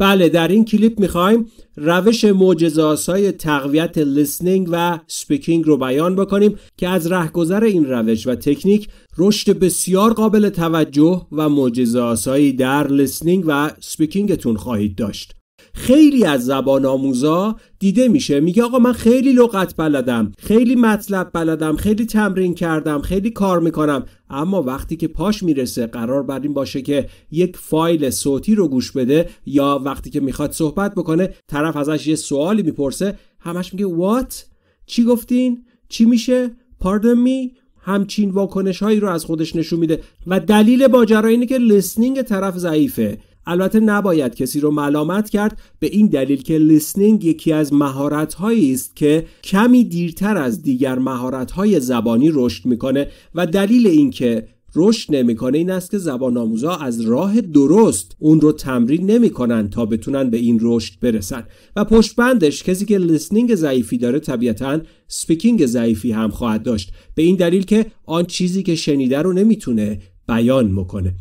بله در این کلیپ میخوایم روش معجزه‌آسای تقویت لیسنینگ و سپیکینگ رو بیان بکنیم که از رهگذر این روش و تکنیک رشد بسیار قابل توجه و معجزه‌آسایی در لیسنینگ و سپیکینگتون خواهید داشت خیلی از زبان آموزا دیده میشه میگه آقا من خیلی لغت بلدم خیلی مطلب بلدم خیلی تمرین کردم خیلی کار میکنم اما وقتی که پاش میرسه قرار بر این باشه که یک فایل صوتی رو گوش بده یا وقتی که میخواد صحبت بکنه طرف ازش یه سوالی میپرسه همش میگه وات چی گفتین چی میشه پاردن می همچین واکنش هایی رو از خودش نشون میده و دلیل ماجرا اینه که لسنینگ طرف ضعیفه البته نباید کسی رو ملامت کرد به این دلیل که لیسنینگ یکی از مهارت هایی است که کمی دیرتر از دیگر مهارت های زبانی رشد میکنه و دلیل اینکه رشد نمیکنه این است که زبان آموزا از راه درست اون رو تمرین نمیکنن تا بتونن به این رشد برسن و پشت بندش کسی که لیسنینگ ضعیفی داره طبیعتاً سپیکینگ ضعیفی هم خواهد داشت به این دلیل که آن چیزی که شنیده رو نمیتونه بیان میکنه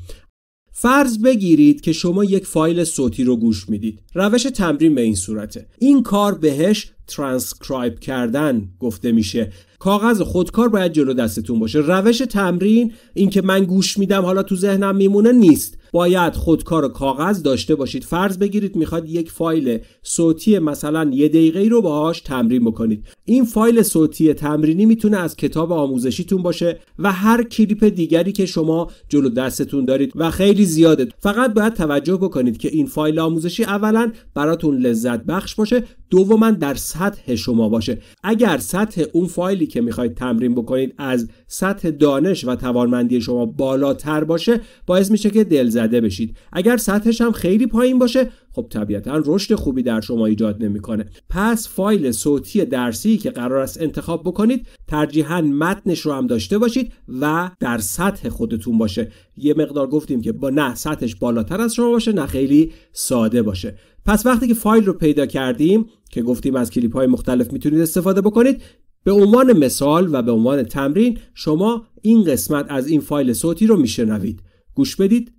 فرض بگیرید که شما یک فایل صوتی رو گوش میدید روش تمرین به این صورته این کار بهش ترانسکرایب کردن گفته میشه کاغذ خودکار باید جلو دستتون باشه روش تمرین اینکه من گوش میدم حالا تو ذهنم میمونه نیست باید خودکار کاغذ داشته باشید فرض بگیرید میخواد یک فایل صوتی مثلا یه دقیقه ای رو باهاش تمرین بکنید این فایل صوتی تمرینی میتونه از کتاب آموزشیتون باشه و هر کلیپ دیگری که شما جلو دستتون دارید و خیلی زیاده فقط باید توجه بکنید که این فایل آموزشی اولا براتون لذت بخش باشه دوما در سطح شما باشه اگر سطح اون فایلی که میخواید تمرین بکنید از سطح دانش و توانمندی شما بالاتر باشه باعث میشه که زده بشید اگر سطحش هم خیلی پایین باشه خب طبیعتا رشد خوبی در شما ایجاد نمیکنه پس فایل صوتی درسی که قرار است انتخاب بکنید ترجیحاً متنش رو هم داشته باشید و در سطح خودتون باشه یه مقدار گفتیم که با نه سطحش بالاتر از شما باشه نه خیلی ساده باشه پس وقتی که فایل رو پیدا کردیم که گفتیم از کلیپ های مختلف میتونید استفاده بکنید به عنوان مثال و به عنوان تمرین شما این قسمت از این فایل صوتی رو میشنوید. گوش بدید.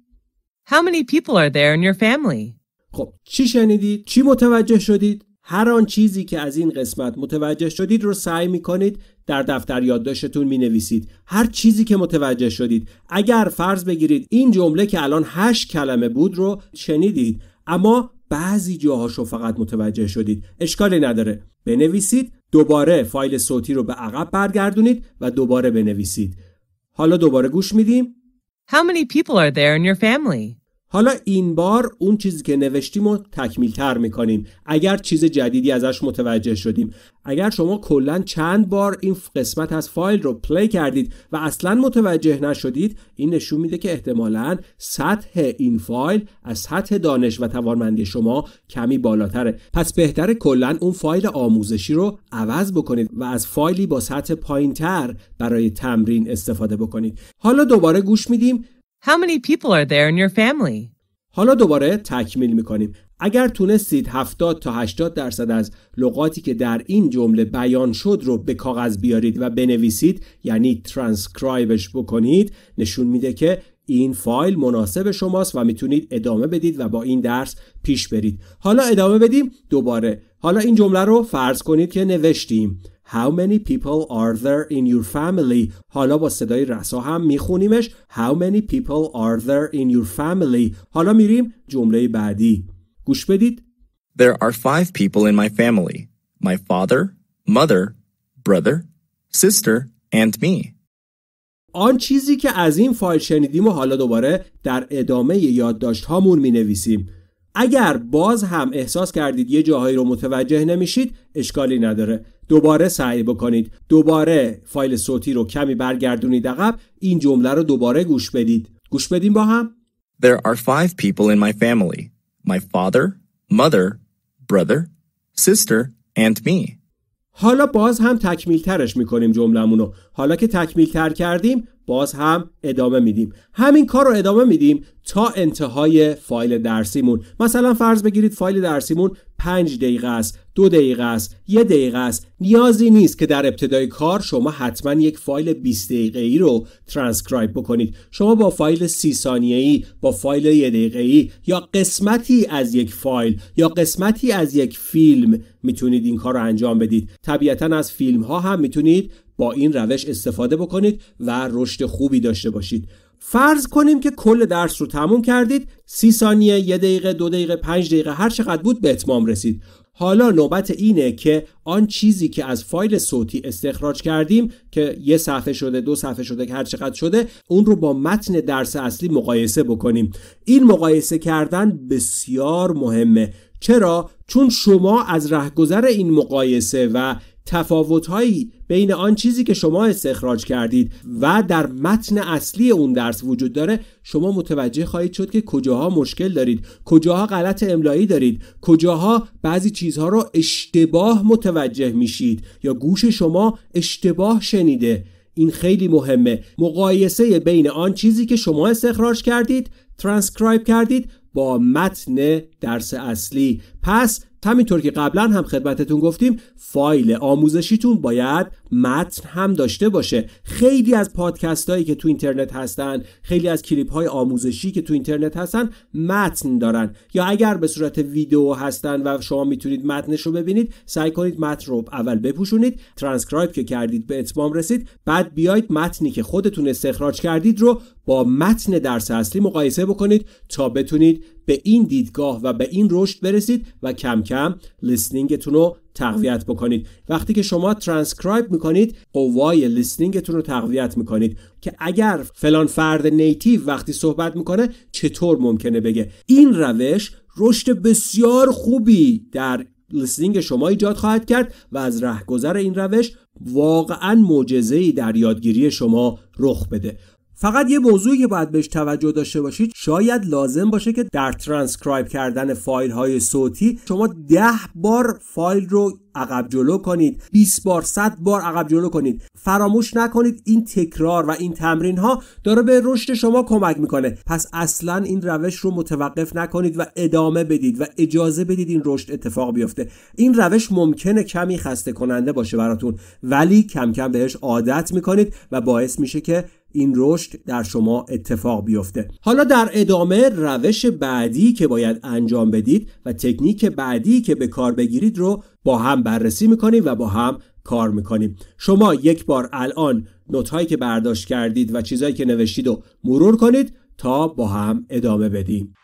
How many people are there in your family? خب چی شنیدید؟ چی متوجه شدید؟ هر آن چیزی که از این قسمت متوجه شدید رو سعی می کنید در دفتر یادداشتتون می نویسید هر چیزی که متوجه شدید اگر فرض بگیرید این جمله که الان هشت کلمه بود رو شنیدید اما بعضی جاهاش رو فقط متوجه شدید اشکالی نداره بنویسید دوباره فایل صوتی رو به عقب برگردونید و دوباره بنویسید. حالا دوباره گوش میدیم. How many people are there in your family? حالا این بار اون چیزی که نوشتیم رو تکمیل تر میکنیم اگر چیز جدیدی ازش متوجه شدیم اگر شما کلا چند بار این قسمت از فایل رو پلی کردید و اصلا متوجه نشدید این نشون میده که احتمالا سطح این فایل از سطح دانش و توانمندی شما کمی بالاتره پس بهتره کلا اون فایل آموزشی رو عوض بکنید و از فایلی با سطح پایینتر برای تمرین استفاده بکنید حالا دوباره گوش میدیم How many people are there in your family? حالا دوباره تکمیل میکنیم. اگر تونستید 70 تا 80 درصد از لغاتی که در این جمله بیان شد رو به کاغذ بیارید و بنویسید یعنی ترانسکرایبش بکنید نشون میده که این فایل مناسب شماست و میتونید ادامه بدید و با این درس پیش برید حالا ادامه بدیم دوباره حالا این جمله رو فرض کنید که نوشتیم How many people are there in your family حالا با صدای رسا هم میخونیمش How many people are there in your family حالا میریم جمله بعدی گوش بدید There are five people in my family My father, mother, brother, sister and me آن چیزی که از این فایل شنیدیم و حالا دوباره در ادامه یادداشت هامون می نویسیم. اگر باز هم احساس کردید یه جاهایی رو متوجه نمیشید اشکالی نداره دوباره سعی بکنید دوباره فایل صوتی رو کمی برگردونید عقب این جمله رو دوباره گوش بدید گوش بدیم با هم There are five people in my family My father, mother, brother, sister and me حالا باز هم تکمیل ترش میکنیم جملمونو حالا که تکمیل تر کردیم باز هم ادامه میدیم همین کار رو ادامه میدیم تا انتهای فایل درسیمون مثلا فرض بگیرید فایل درسیمون 5 دقیقه است دو دقیقه است یه دقیقه است نیازی نیست که در ابتدای کار شما حتما یک فایل 20 دقیقه ای رو ترانسکرایب بکنید شما با فایل سی ثانیه ای با فایل یه دقیقه ای یا قسمتی از یک فایل یا قسمتی از یک فیلم میتونید این کار رو انجام بدید طبیعتا از فیلم ها هم میتونید با این روش استفاده بکنید و رشد خوبی داشته باشید فرض کنیم که کل درس رو تموم کردید سی ثانیه یه دقیقه دو دقیقه پنج دقیقه هر چقدر بود به اتمام رسید حالا نوبت اینه که آن چیزی که از فایل صوتی استخراج کردیم که یه صفحه شده دو صفحه شده که هر چقدر شده اون رو با متن درس اصلی مقایسه بکنیم این مقایسه کردن بسیار مهمه چرا چون شما از رهگذر این مقایسه و هایی بین آن چیزی که شما استخراج کردید و در متن اصلی اون درس وجود داره شما متوجه خواهید شد که کجاها مشکل دارید کجاها غلط املایی دارید کجاها بعضی چیزها رو اشتباه متوجه میشید یا گوش شما اشتباه شنیده این خیلی مهمه مقایسه بین آن چیزی که شما استخراج کردید ترانسکرایب کردید با متن درس اصلی پس همینطور که قبلا هم خدمتتون گفتیم فایل آموزشیتون باید متن هم داشته باشه خیلی از پادکست هایی که تو اینترنت هستن خیلی از کلیپ های آموزشی که تو اینترنت هستن متن دارن یا اگر به صورت ویدیو هستن و شما میتونید متنش رو ببینید سعی کنید متن رو اول بپوشونید ترانسکرایب که کردید به اتمام رسید بعد بیاید متنی که خودتون استخراج کردید رو با متن درس اصلی مقایسه بکنید تا بتونید به این دیدگاه و به این رشد برسید و کم کم لیسنینگتون رو تقویت بکنید وقتی که شما ترانسکرایب میکنید قوای لیسنینگتون رو تقویت میکنید که اگر فلان فرد نیتیو وقتی صحبت میکنه چطور ممکنه بگه این روش رشد بسیار خوبی در لیسنینگ شما ایجاد خواهد کرد و از رهگذر این روش واقعا معجزه‌ای در یادگیری شما رخ بده فقط یه موضوعی که باید بهش توجه داشته باشید شاید لازم باشه که در ترانسکرایب کردن فایل های صوتی شما ده بار فایل رو عقب جلو کنید 20 بار 100 بار عقب جلو کنید فراموش نکنید این تکرار و این تمرین ها داره به رشد شما کمک میکنه پس اصلا این روش رو متوقف نکنید و ادامه بدید و اجازه بدید این رشد اتفاق بیفته این روش ممکنه کمی خسته کننده باشه براتون ولی کم کم بهش عادت میکنید و باعث میشه که این رشد در شما اتفاق بیفته حالا در ادامه روش بعدی که باید انجام بدید و تکنیک بعدی که به کار بگیرید رو با هم بررسی میکنیم و با هم کار میکنیم شما یک بار الان نوت هایی که برداشت کردید و چیزهایی که نوشتید رو مرور کنید تا با هم ادامه بدیم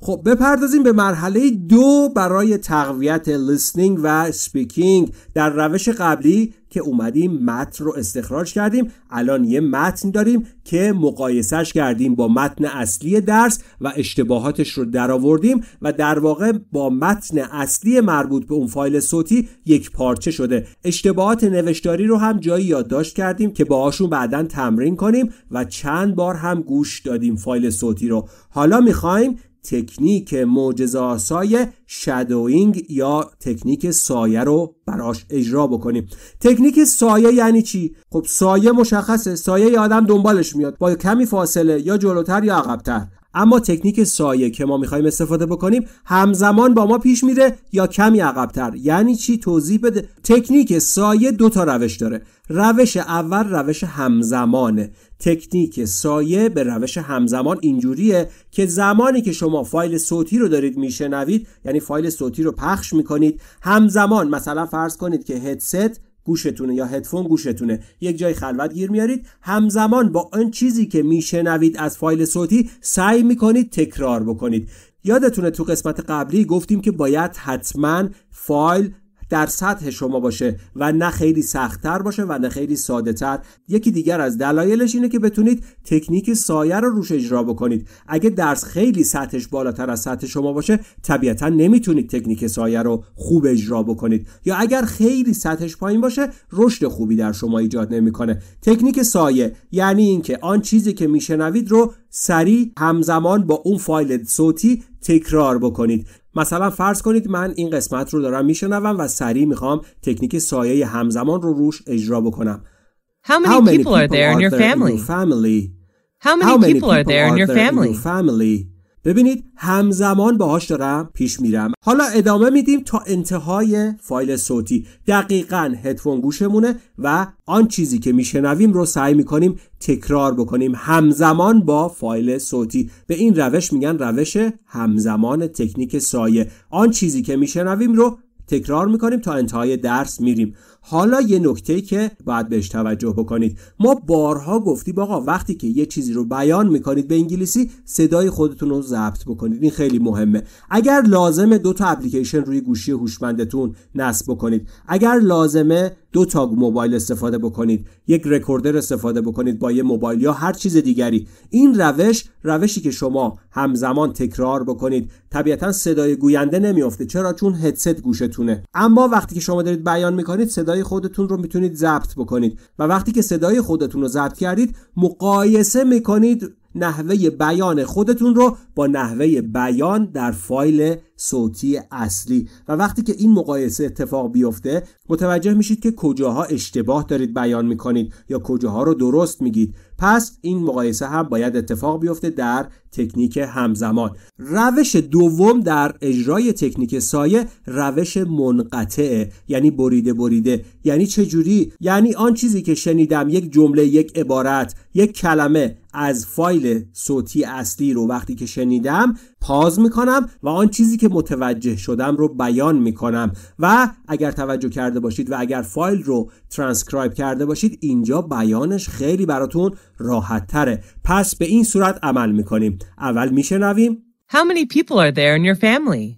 خب بپردازیم به مرحله دو برای تقویت لیسنینگ و سپیکینگ در روش قبلی که اومدیم متن رو استخراج کردیم الان یه متن داریم که مقایسش کردیم با متن اصلی درس و اشتباهاتش رو درآوردیم و در واقع با متن اصلی مربوط به اون فایل صوتی یک پارچه شده اشتباهات نوشتاری رو هم جایی یادداشت کردیم که باهاشون بعدا تمرین کنیم و چند بار هم گوش دادیم فایل صوتی رو حالا میخوایم تکنیک معجزه‌آسای شادوینگ یا تکنیک سایه رو براش اجرا بکنیم تکنیک سایه یعنی چی خب سایه مشخصه سایه آدم دنبالش میاد با کمی فاصله یا جلوتر یا عقبتر اما تکنیک سایه که ما میخوایم استفاده بکنیم همزمان با ما پیش میره یا کمی عقبتر یعنی چی توضیح بده تکنیک سایه دو تا روش داره روش اول روش همزمانه تکنیک سایه به روش همزمان اینجوریه که زمانی که شما فایل صوتی رو دارید میشنوید یعنی فایل صوتی رو پخش میکنید همزمان مثلا فرض کنید که هدست گوشتونه یا هدفون گوشتونه یک جای خلوت گیر میارید همزمان با آن چیزی که میشنوید از فایل صوتی سعی میکنید تکرار بکنید یادتونه تو قسمت قبلی گفتیم که باید حتما فایل در سطح شما باشه و نه خیلی سختتر باشه و نه خیلی ساده تر یکی دیگر از دلایلش اینه که بتونید تکنیک سایه رو روش اجرا بکنید اگه درس خیلی سطحش بالاتر از سطح شما باشه طبیعتا نمیتونید تکنیک سایه رو خوب اجرا بکنید یا اگر خیلی سطحش پایین باشه رشد خوبی در شما ایجاد نمیکنه تکنیک سایه یعنی اینکه آن چیزی که میشنوید رو سریع همزمان با اون فایل صوتی تکرار بکنید مثلا فرض کنید من این قسمت رو دارم میشنوم و سریع میخوام تکنیک سایه همزمان رو روش اجرا بکنم How many, How many people, people are there in your family? family? How many How many people people are there in your family? ببینید همزمان باهاش دارم پیش میرم حالا ادامه میدیم تا انتهای فایل صوتی دقیقا هدفون گوشمونه و آن چیزی که میشنویم رو سعی میکنیم تکرار بکنیم همزمان با فایل صوتی به این روش میگن روش همزمان تکنیک سایه آن چیزی که میشنویم رو تکرار میکنیم تا انتهای درس میریم حالا یه نکته که باید بهش توجه بکنید ما بارها گفتیم آقا وقتی که یه چیزی رو بیان میکنید به انگلیسی صدای خودتون رو ضبط بکنید این خیلی مهمه اگر لازمه دو تا اپلیکیشن روی گوشی هوشمندتون نصب بکنید اگر لازمه دو تا موبایل استفاده بکنید یک رکوردر استفاده بکنید با یه موبایل یا هر چیز دیگری این روش روشی که شما همزمان تکرار بکنید طبیعتا صدای گوینده نمیافته چرا چون هدست گوشتونه اما وقتی که شما دارید بیان میکنید صدای خودتون رو میتونید ضبط بکنید و وقتی که صدای خودتون رو ضبط کردید مقایسه میکنید نحوه بیان خودتون رو با نحوه بیان در فایل صوتی اصلی و وقتی که این مقایسه اتفاق بیفته متوجه میشید که کجاها اشتباه دارید بیان میکنید یا کجاها رو درست میگید پس این مقایسه هم باید اتفاق بیفته در تکنیک همزمان روش دوم در اجرای تکنیک سایه روش منقطعه یعنی بریده بریده یعنی چجوری یعنی آن چیزی که شنیدم یک جمله یک عبارت یک کلمه از فایل صوتی اصلی رو وقتی که شنیدم پاز میکنم و آن چیزی که متوجه شدم رو بیان میکنم و اگر توجه کرده باشید و اگر فایل رو ترانسکرایب کرده باشید اینجا بیانش خیلی براتون راحت تره پس به این صورت عمل میکنیم اول میشنویم How many people are there in your family?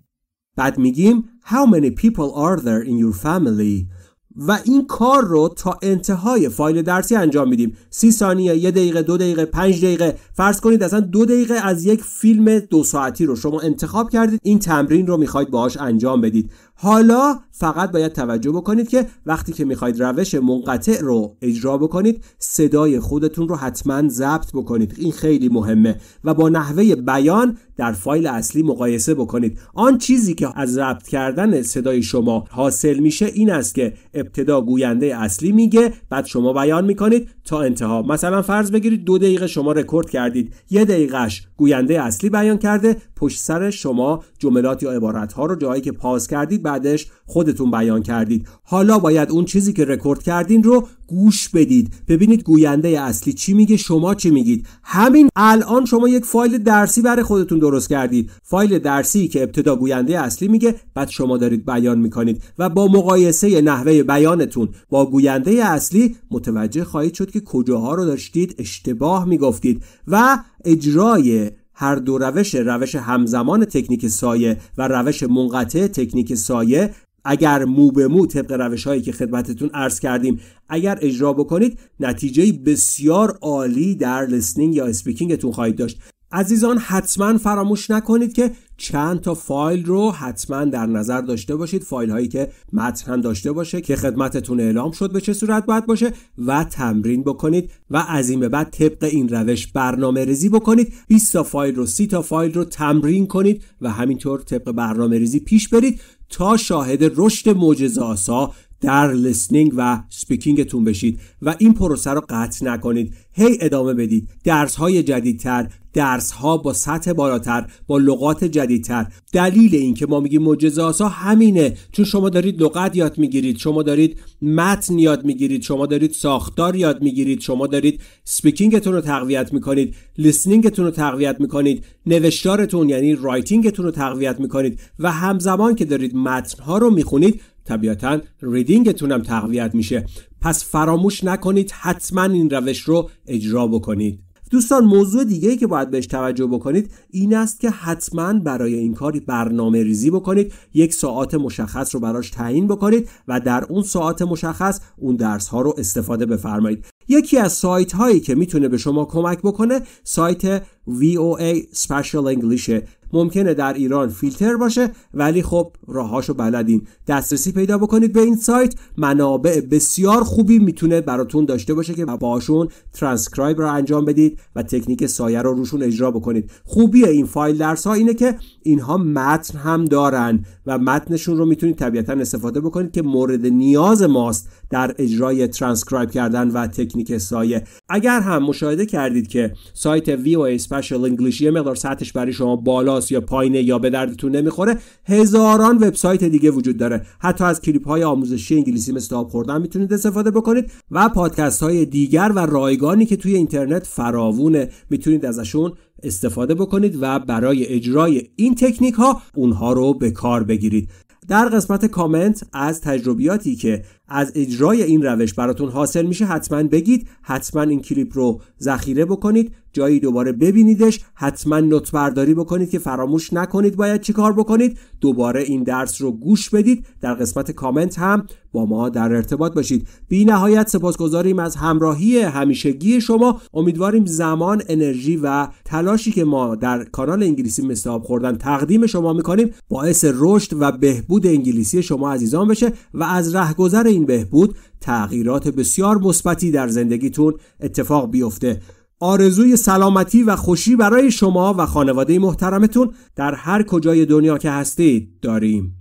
بعد میگیم How many people are there in your family? و این کار رو تا انتهای فایل درسی انجام میدیم سی ثانیه یه دقیقه دو دقیقه پنج دقیقه فرض کنید اصلا دو دقیقه از یک فیلم دو ساعتی رو شما انتخاب کردید این تمرین رو میخواید باهاش انجام بدید حالا فقط باید توجه بکنید که وقتی که میخواید روش منقطع رو اجرا بکنید صدای خودتون رو حتما ضبط بکنید این خیلی مهمه و با نحوه بیان در فایل اصلی مقایسه بکنید آن چیزی که از ضبط کردن صدای شما حاصل میشه این است که ابتدا گوینده اصلی میگه بعد شما بیان میکنید تا انتها مثلا فرض بگیرید دو دقیقه شما رکورد کردید یه دقیقهش گوینده اصلی بیان کرده پشت سر شما جملات یا عبارت ها رو جایی که پاس کردید بعدش خودتون بیان کردید حالا باید اون چیزی که رکورد کردین رو گوش بدید ببینید گوینده اصلی چی میگه شما چی میگید همین الان شما یک فایل درسی برای خودتون درست کردید فایل درسی که ابتدا گوینده اصلی میگه بعد شما دارید بیان میکنید و با مقایسه نحوه بیانتون با گوینده اصلی متوجه خواهید شد که کجاها رو داشتید اشتباه میگفتید و اجرای هر دو روش روش همزمان تکنیک سایه و روش منقطع تکنیک سایه اگر مو به مو طبق روش هایی که خدمتتون عرض کردیم اگر اجرا بکنید نتیجه بسیار عالی در لسنینگ یا اسپیکینگتون خواهید داشت عزیزان حتما فراموش نکنید که چند تا فایل رو حتما در نظر داشته باشید فایل هایی که متن داشته باشه که خدمتتون اعلام شد به چه صورت باید باشه و تمرین بکنید و از این به بعد طبق این روش برنامه ریزی بکنید 20 تا فایل رو 30 تا فایل رو تمرین کنید و همینطور طبق برنامه ریزی پیش برید تا شاهد رشد معجزه‌آسا در لسنینگ و سپیکینگتون بشید و این پروسه رو قطع نکنید هی ادامه بدید درس های جدیدتر درس ها با سطح بالاتر با لغات جدیدتر دلیل این که ما میگیم معجزه آسا همینه چون شما دارید لغت یاد میگیرید شما دارید متن یاد میگیرید شما دارید ساختار یاد میگیرید شما دارید سپیکینگتون رو تقویت میکنید لیسنینگتون رو تقویت میکنید نوشتارتون یعنی رایتینگتون رو تقویت میکنید و همزمان که دارید متن ها رو میخونید طبیعتا ریدینگتون هم تقویت میشه پس فراموش نکنید حتما این روش رو اجرا بکنید دوستان موضوع دیگه که باید بهش توجه بکنید این است که حتما برای این کار برنامه ریزی بکنید یک ساعت مشخص رو براش تعیین بکنید و در اون ساعت مشخص اون درس ها رو استفاده بفرمایید یکی از سایت هایی که میتونه به شما کمک بکنه سایت VOA Special English ممکنه در ایران فیلتر باشه ولی خب راهاشو بلدین دسترسی پیدا بکنید به این سایت منابع بسیار خوبی میتونه براتون داشته باشه که باشون ترانسکرایب رو انجام بدید و تکنیک سایه رو روشون اجرا بکنید خوبی این فایل درس ها اینه که اینها متن هم دارن و متنشون رو میتونید طبیعتا استفاده بکنید که مورد نیاز ماست در اجرای ترانسکرایب کردن و تکنیک سایه اگر هم مشاهده کردید که سایت VOA اسپشال انگلیش یه مقدار سطحش برای شما بالاست یا پایینه یا به دردتون نمیخوره هزاران وبسایت دیگه وجود داره حتی از کلیپ های آموزشی انگلیسی مثل آب خوردن میتونید استفاده بکنید و پادکست های دیگر و رایگانی که توی اینترنت فراوونه میتونید ازشون استفاده بکنید و برای اجرای این تکنیک ها اونها رو به کار بگیرید در قسمت کامنت از تجربیاتی که از اجرای این روش براتون حاصل میشه حتما بگید حتما این کلیپ رو ذخیره بکنید جایی دوباره ببینیدش حتما نوت برداری بکنید که فراموش نکنید باید کار بکنید دوباره این درس رو گوش بدید در قسمت کامنت هم با ما در ارتباط باشید بی نهایت سپاسگزاریم از همراهی همیشگی شما امیدواریم زمان انرژی و تلاشی که ما در کانال انگلیسی مثل خوردن تقدیم شما میکنیم باعث رشد و بهبود انگلیسی شما عزیزان بشه و از رهگذر این بهبود تغییرات بسیار مثبتی در زندگیتون اتفاق بیفته آرزوی سلامتی و خوشی برای شما و خانواده محترمتون در هر کجای دنیا که هستید داریم